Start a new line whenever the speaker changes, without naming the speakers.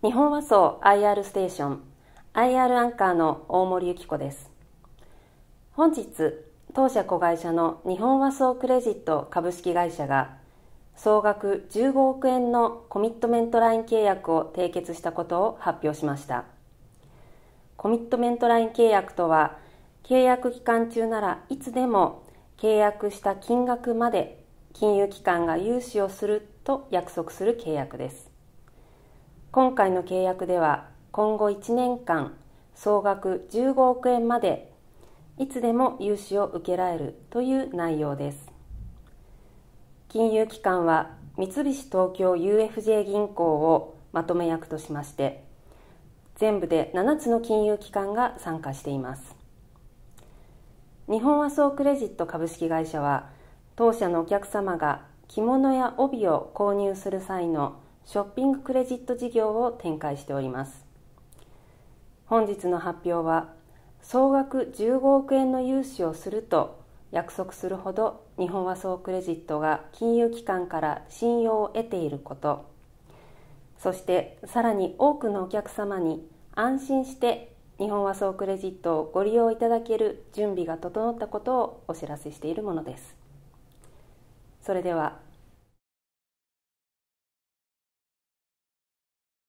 日本和装 IR ステーション IR アンカーの大森幸子です本日当社子会社の日本和装クレジット株式会社が総額15億円のコミットメントライン契約を締結したことを発表しましたコミットメントライン契約とは契約期間中ならいつでも契約した金額まで金融機関が融資をすると約束する契約です今回の契約では今後1年間総額15億円までいつでも融資を受けられるという内容です金融機関は三菱東京 UFJ 銀行をまとめ役としまして全部で7つの金融機関が参加しています日本和装クレジット株式会社は当社のお客様が着物や帯を購入する際のショッピングクレジット事業を展開しております本日の発表は総額15億円の融資をすると約束するほど日本和総クレジットが金融機関から信用を得ていることそしてさらに多くのお客様に安心して日本和総クレジットをご利用いただける準備が整ったことをお知らせしているものですそれでは